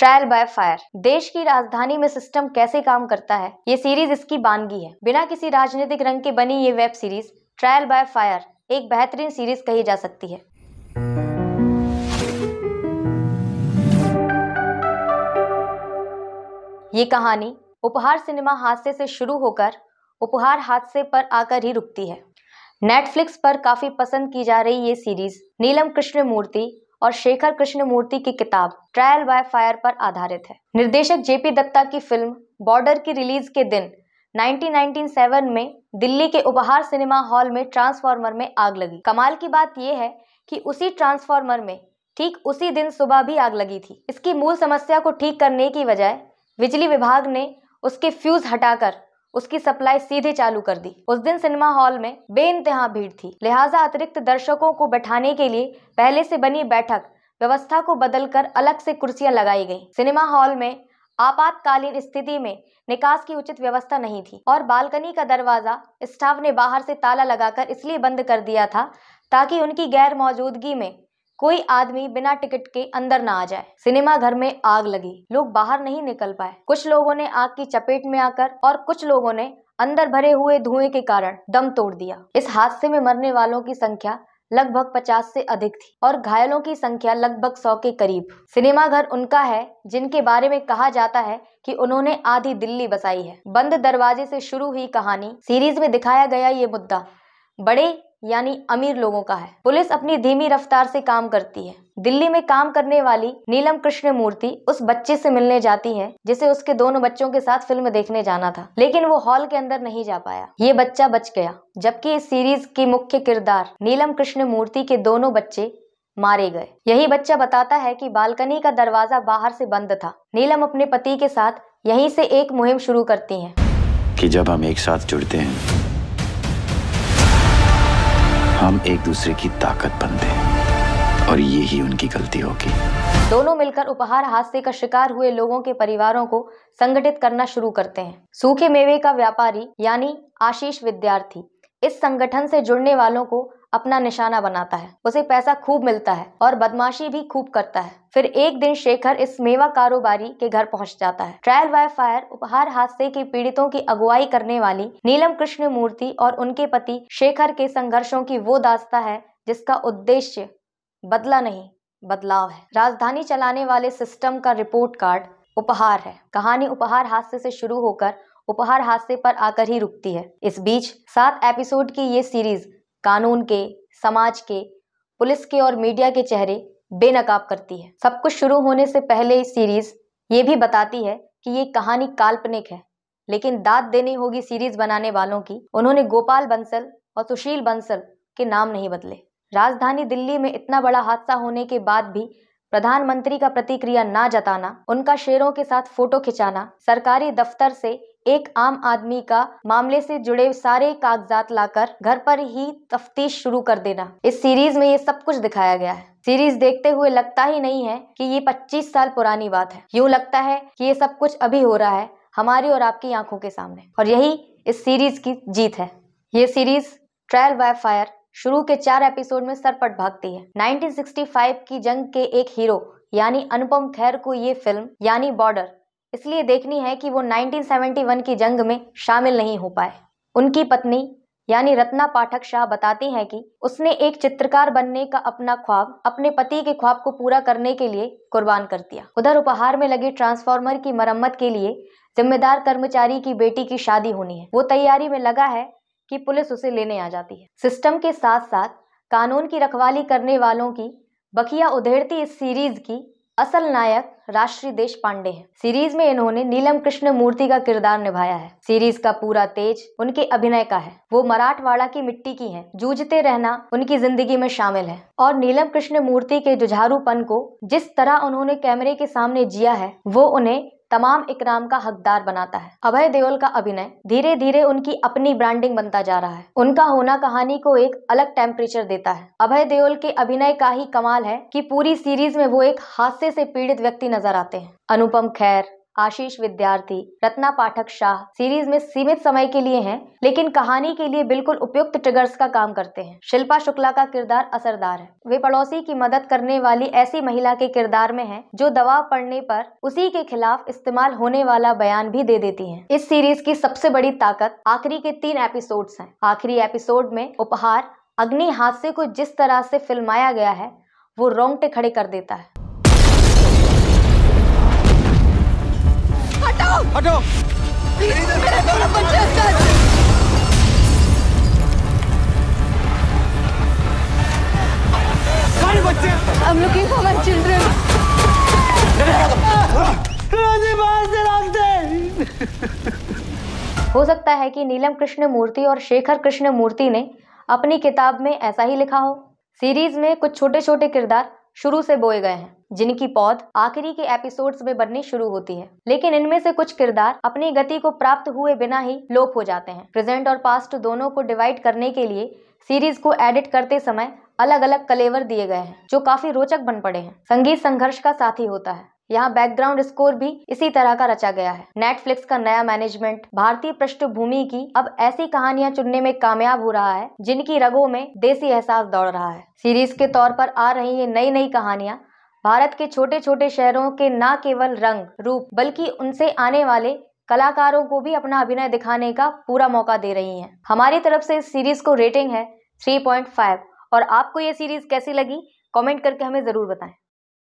Trial by fire देश की राजधानी में सिस्टम कैसे काम करता है ये सीरीज इसकी बानगी है बिना किसी राजनीतिक रंग के बनी ये web series trial by fire एक बेहतरीन सीरीज कही जा सकती है ये कहानी उपहार सिनेमा हादसे से शुरू होकर उपहार हादसे पर आकर ही रुकती है नेटफ्लिक्स पर काफ़ी पसंद की जा रही ये सीरीज नीलम कृष्ण मूर्ति और शेखर कृष्ण मूर्ति की किताब ट्रायल बाय फायर पर आधारित है निर्देशक जेपी दत्ता की फिल्म बॉर्डर की रिलीज के दिन 1997 में दिल्ली के उपहार सिनेमा हॉल में ट्रांसफॉर्मर में आग लगी कमाल की बात यह है कि उसी ट्रांसफॉर्मर में ठीक उसी दिन सुबह भी आग लगी थी इसकी मूल समस्या को ठीक करने की बजाय बिजली विभाग ने उसके फ्यूज हटाकर उसकी सप्लाई सीधे चालू कर दी उस दिन सिनेमा हॉल में बे इंतहा भीड़ थी लिहाजा अतिरिक्त दर्शकों को बैठाने के लिए पहले से बनी बैठक व्यवस्था को बदलकर अलग से कुर्सियां लगाई गई सिनेमा हॉल में आपातकालीन स्थिति में निकास की उचित व्यवस्था नहीं थी और बालकनी का दरवाजा स्टाफ ने बाहर से ताला लगाकर इसलिए बंद कर दिया था ताकि उनकी गैर मौजूदगी में कोई आदमी बिना टिकट के अंदर ना आ जाए सिनेमा घर में आग लगी लोग बाहर नहीं निकल पाए कुछ लोगों ने आग की चपेट में आकर और कुछ लोगों ने अंदर भरे हुए धुएं के कारण दम तोड़ दिया इस हादसे में मरने वालों की संख्या लगभग पचास से अधिक थी और घायलों की संख्या लगभग सौ के करीब सिनेमा घर उनका है जिनके बारे में कहा जाता है कि उन्होंने आधी दिल्ली बसाई है बंद दरवाजे से शुरू हुई कहानी सीरीज में दिखाया गया ये मुद्दा बड़े यानी अमीर लोगों का है पुलिस अपनी धीमी रफ्तार से काम करती है दिल्ली में काम करने वाली नीलम कृष्ण मूर्ति उस बच्चे से मिलने जाती है जिसे उसके दोनों बच्चों के साथ फिल्म देखने जाना था लेकिन वो हॉल के अंदर नहीं जा पाया ये बच्चा बच गया जबकि इस सीरीज की मुख्य किरदार नीलम कृष्ण मूर्ति के दोनों बच्चे मारे गए यही बच्चा बताता है कि बालकनी का दरवाजा बाहर से बंद था नीलम अपने पति के साथ यहीं से एक मुहिम शुरू करती हैं कि जब हम एक साथ जुड़ते हैं हम एक दूसरे की ताकत बनते हैं और ये ही उनकी गलती होगी दोनों मिलकर उपहार हादसे का शिकार हुए लोगों के परिवारों को संगठित करना शुरू करते हैं सूखे मेवे का व्यापारी यानी आशीष विद्यार्थी इस संगठन से जुड़ने वालों को अपना निशाना बनाता है उसे पैसा खूब मिलता है और बदमाशी भी खूब करता है फिर एक दिन शेखर इस मेवा कारोबारी के घर पहुंच जाता है ट्रायल बाय फायर उपहार हादसे के पीड़ितों की अगुवाई करने वाली नीलम कृष्ण मूर्ति और उनके पति शेखर के संघर्षों की वो दास्ता है जिसका उद्देश्य बदला नहीं बदलाव है राजधानी चलाने वाले सिस्टम का रिपोर्ट कार्ड उपहार है कहानी उपहार हादसे से शुरू होकर उपहार हादसे पर आकर ही रुकती है इस बीच सात एपिसोड की ये सीरीज कानून के समाज के पुलिस के और मीडिया के चेहरे बेनकाब करती है सब कुछ शुरू होने से पहले सीरीज ये भी बताती है कि ये कहानी काल्पनिक है लेकिन दाद देनी होगी सीरीज बनाने वालों की उन्होंने गोपाल बंसल और सुशील बंसल के नाम नहीं बदले राजधानी दिल्ली में इतना बड़ा हादसा होने के बाद भी प्रधानमंत्री का प्रतिक्रिया ना जताना उनका शेरों के साथ फोटो खिंचाना सरकारी दफ्तर से एक आम आदमी का मामले से जुड़े सारे कागजात लाकर घर पर ही तफ्तीश शुरू कर देना इस सीरीज में ये सब कुछ दिखाया गया है सीरीज देखते हुए लगता ही नहीं है कि ये 25 साल पुरानी बात है यूँ लगता है कि ये सब कुछ अभी हो रहा है हमारी और आपकी आंखों के सामने और यही इस सीरीज की जीत है ये सीरीज ट्रायल बाय फायर शुरू के चार एपिसोड में सरपट भागती है 1965 की जंग के एक हीरो यानी अनुपम खैर को ये फिल्म यानी बॉर्डर इसलिए देखनी है कि वो 1971 की जंग में शामिल नहीं हो पाए उनकी पत्नी यानी रत्ना पाठक शाह बताती हैं कि उसने एक चित्रकार बनने का अपना ख्वाब अपने पति के ख्वाब को पूरा करने के लिए कुर्बान कर दिया उधर उपहार में लगे ट्रांसफार्मर की मरम्मत के लिए जिम्मेदार कर्मचारी की बेटी की शादी होनी है वो तैयारी में लगा है कि पुलिस उसे लेने आ जाती है सिस्टम के साथ साथ कानून की रखवाली करने वालों की बखिया उधेड़ती इस सीरीज की असल नायक राष्ट्रीय देश पांडे हैं। सीरीज में इन्होंने नीलम कृष्ण मूर्ति का किरदार निभाया है सीरीज का पूरा तेज उनके अभिनय का है वो मराठवाड़ा की मिट्टी की हैं। जूझते रहना उनकी जिंदगी में शामिल है और नीलम कृष्ण मूर्ति के जुझारूपन को जिस तरह उन्होंने कैमरे के सामने जिया है वो उन्हें तमाम इकराम का हकदार बनाता है अभय देओल का अभिनय धीरे धीरे उनकी अपनी ब्रांडिंग बनता जा रहा है उनका होना कहानी को एक अलग टेम्परेचर देता है अभय देओल के अभिनय का ही कमाल है कि पूरी सीरीज में वो एक हादसे से पीड़ित व्यक्ति नजर आते हैं अनुपम खैर आशीष विद्यार्थी रत्ना पाठक शाह सीरीज में सीमित समय के लिए हैं लेकिन कहानी के लिए बिल्कुल उपयुक्त ट्रिगर्स का काम करते हैं शिल्पा शुक्ला का किरदार असरदार है वे पड़ोसी की मदद करने वाली ऐसी महिला के किरदार में है जो दबाव पड़ने पर उसी के खिलाफ इस्तेमाल होने वाला बयान भी दे देती है इस सीरीज की सबसे बड़ी ताकत आखिरी के तीन एपिसोड है आखिरी एपिसोड में उपहार अग्नि हादसे को जिस तरह से फिल्माया गया है वो रोंगटे खड़े कर देता है हटो हो सकता है कि नीलम कृष्ण मूर्ति और शेखर कृष्ण मूर्ति ने अपनी किताब में ऐसा ही लिखा हो सीरीज में कुछ छोटे छोटे किरदार शुरू से बोए गए हैं जिनकी पौध आखिरी के एपिसोड्स में बननी शुरू होती है लेकिन इनमें से कुछ किरदार अपनी गति को प्राप्त हुए बिना ही लोप हो जाते हैं प्रेजेंट और पास्ट दोनों को डिवाइड करने के लिए सीरीज को एडिट करते समय अलग अलग कलेवर दिए गए हैं जो काफी रोचक बन पड़े हैं संगीत संघर्ष का साथी होता है यहाँ बैकग्राउंड स्कोर भी इसी तरह का रचा गया है नेटफ्लिक्स का नया मैनेजमेंट भारतीय पृष्ठभूमि की अब ऐसी कहानियां चुनने में कामयाब हो रहा है जिनकी रगों में देसी एहसास दौड़ रहा है सीरीज के तौर पर आ रही ये नई नई कहानियां भारत के छोटे छोटे शहरों के न केवल रंग रूप बल्कि उनसे आने वाले कलाकारों को भी अपना अभिनय दिखाने का पूरा मौका दे रही हैं हमारी तरफ से इस सीरीज को रेटिंग है 3.5 और आपको ये सीरीज कैसी लगी कमेंट करके हमें ज़रूर बताएं